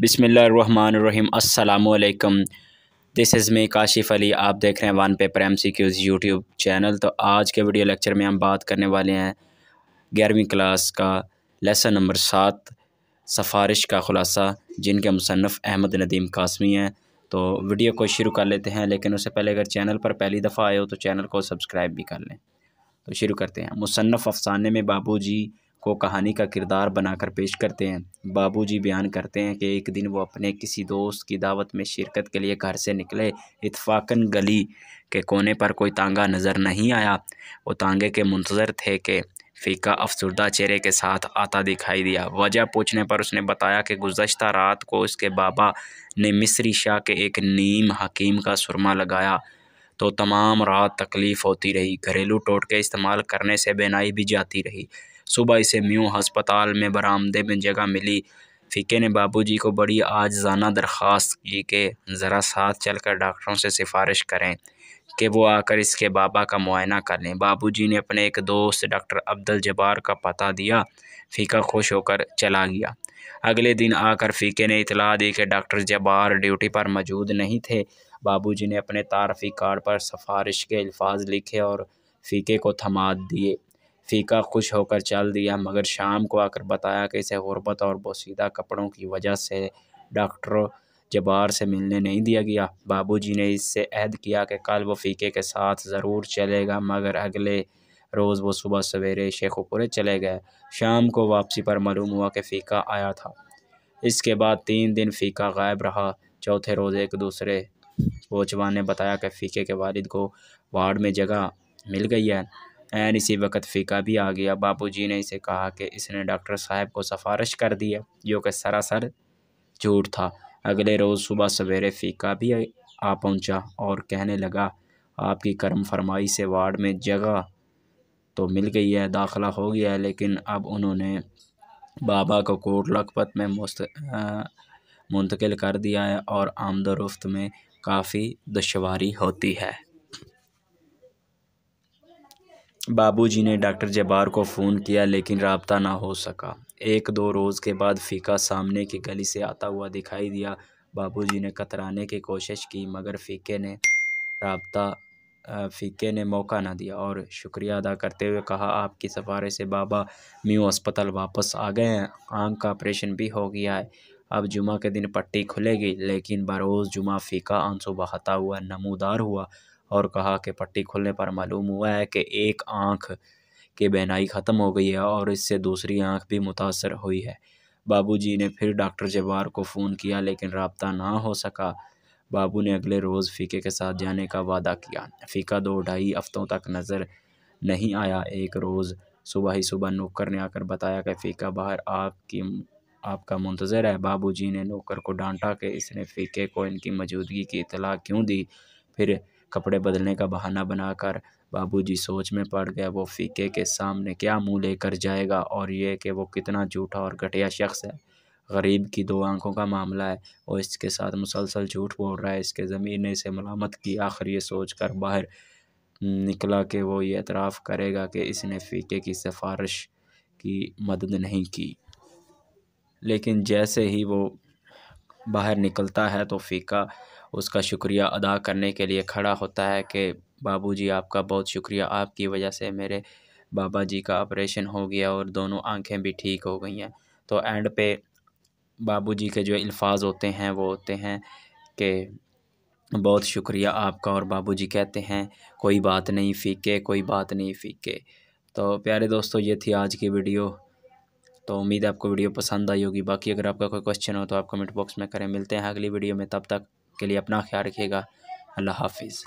बिसमीम् अल्लाम this is me Kashif Ali आप देख रहे हैं one paper M C Qs YouTube channel तो आज के वीडियो लेक्चर में हम बात करने वाले हैं ग्यारहवीं क्लास का लेसन नंबर सात सफारिश का ख़ुलासा जिनके मुसनफ़ अहमद नदीम कासमी हैं तो वीडियो को शुरू कर लेते हैं लेकिन उससे पहले अगर चैनल पर पहली दफ़ा आए हो तो चैनल को सब्सक्राइब भी कर लें तो शुरू करते हैं मुसनफ़ अफसाने में बाबू जी को कहानी का किरदार बनाकर पेश करते हैं बाबूजी बयान करते हैं कि एक दिन वो अपने किसी दोस्त की दावत में शिरकत के लिए घर से निकले इतफाक़न गली के कोने पर कोई तांगा नज़र नहीं आया वो तांगे के मुंतज़र थे कि फीका अफसरदा चेहरे के साथ आता दिखाई दिया वजह पूछने पर उसने बताया कि गुजशत रात को उसके बाबा ने मिस्री शाह के एक नीम हकीम का सुरमा लगाया तो तमाम रात तकलीफ़ होती रही घरेलू टोटके इस्तेमाल करने से बेनाई भी जाती रही सुबह इसे म्यू हस्पताल में बरामदे में जगह मिली फीके ने बाबूजी को बड़ी आजाना दरख्वास्त की कि ज़रा साथ चलकर डॉक्टरों से सिफारिश करें कि वो आकर इसके बाबा का मुआयना कर लें बाबूजी ने अपने एक दोस्त डॉक्टर अब्दुल जबार का पता दिया फ़ीका खुश होकर चला गया अगले दिन आकर फ़ीके ने इतला दी कि डॉक्टर जबार ड्यूटी पर मौजूद नहीं थे बाबूजी ने अपने तारफ़ी कार्ड पर सिफारिश के अल्फाज लिखे और फ़ीके को थमा दिए फ़ीका खुश होकर चल दिया मगर शाम को आकर बताया कि इसे गुरबत और बोसीदा कपड़ों की वजह से डॉक्टर जबार से मिलने नहीं दिया गया बाबूजी ने इससे अहद किया कि कल वो फ़ीके के साथ ज़रूर चलेगा मगर अगले रोज़ वो सुबह सवेरे शेखोपुरे चले गए शाम को वापसी पर मालूम हुआ कि फ़ीका आया था इसके बाद तीन दिन फ़ीका गायब रहा चौथे रोज़ एक दूसरे कोचवान ने बताया कि फ़ीके के वालिद को वार्ड में जगह मिल गई है एन इसी वक्त फीका भी आ गया बाबूजी ने इसे कहा कि इसने डॉक्टर साहब को सिफारिश कर दिया जो कि सरासर झूठ था अगले रोज़ सुबह सवेरे फीका भी आ पहुंचा और कहने लगा आपकी कर्म फरमाई से वार्ड में जगह तो मिल गई है दाखला हो गया है लेकिन अब उन्होंने बाबा को कोट लखपत में मुस्त मुंतकिल कर दिया है और आमदोरफ्त में काफ़ी दुशारी होती है बाबूजी ने डॉक्टर जबार को फ़ोन किया लेकिन रबता ना हो सका एक दो रोज़ के बाद फीका सामने की गली से आता हुआ दिखाई दिया बाबूजी ने कतराने की कोशिश की मगर फीके ने रबता फीके ने मौका ना दिया और शुक्रिया अदा करते हुए कहा आपकी सफ़ारे से बाबा म्यू अस्पताल वापस आ गए हैं आँख का ऑपरेशन भी हो गया है अब जुमा के दिन पट्टी खुलेगी लेकिन बरोज़ जुमा फ़ीका आंसू बहाता हुआ नमोदार हुआ और कहा कि पट्टी खुलने पर मालूम हुआ है कि एक आँख की बहनाई ख़त्म हो गई है और इससे दूसरी आँख भी मुतासर हुई है बाबूजी ने फिर डॉक्टर जवार को फ़ोन किया लेकिन रबता ना हो सका बाबू ने अगले रोज़ फ़ीके के साथ जाने का वादा किया फ़ीका दो ढाई हफ़्तों तक नज़र नहीं आया एक रोज़ सुबह ही सुबह नौकर ने आकर बताया कि फ़ीका बाहर आपकी आपका मंतज़र है बाबूजी ने नौकर को डांटा कि इसने फ़ीके को इनकी मौजूदगी की इतला क्यों दी फिर कपड़े बदलने का बहाना बनाकर बाबूजी सोच में पड़ गया वो फीके के सामने क्या मुंह लेकर जाएगा और ये कि वो कितना झूठा और घटिया शख्स है गरीब की दो आंखों का मामला है और इसके साथ मुसलसल झूठ बोल रहा है इसके ज़मीन ने इसे मलामत की आखिर ये सोच कर बाहर निकला कि वो ये एतराफ़ करेगा कि इसने फ़ीके की सिफारिश की मदद नहीं की लेकिन जैसे ही वो बाहर निकलता है तो फ़ीका उसका शुक्रिया अदा करने के लिए खड़ा होता है कि बाबूजी आपका बहुत शुक्रिया आपकी वजह से मेरे बाबा जी का ऑपरेशन हो गया और दोनों आंखें भी ठीक हो गई हैं तो एंड पे बाबूजी के जो अल्फाज होते हैं वो होते हैं कि बहुत शुक्रिया आपका और बाबूजी कहते हैं कोई बात नहीं फ़ीके कोई बात नहीं फ़ीके तो प्यारे दोस्तों ये थी आज की वीडियो तो उम्मीद है आपको वीडियो पसंद आई होगी बाकी अगर आपका कोई क्वेश्चन हो तो आप कमेंट बॉक्स में करें मिलते हैं अगली वीडियो में तब तक के लिए अपना ख्याल रखिएगा अल्लाह हाफिज़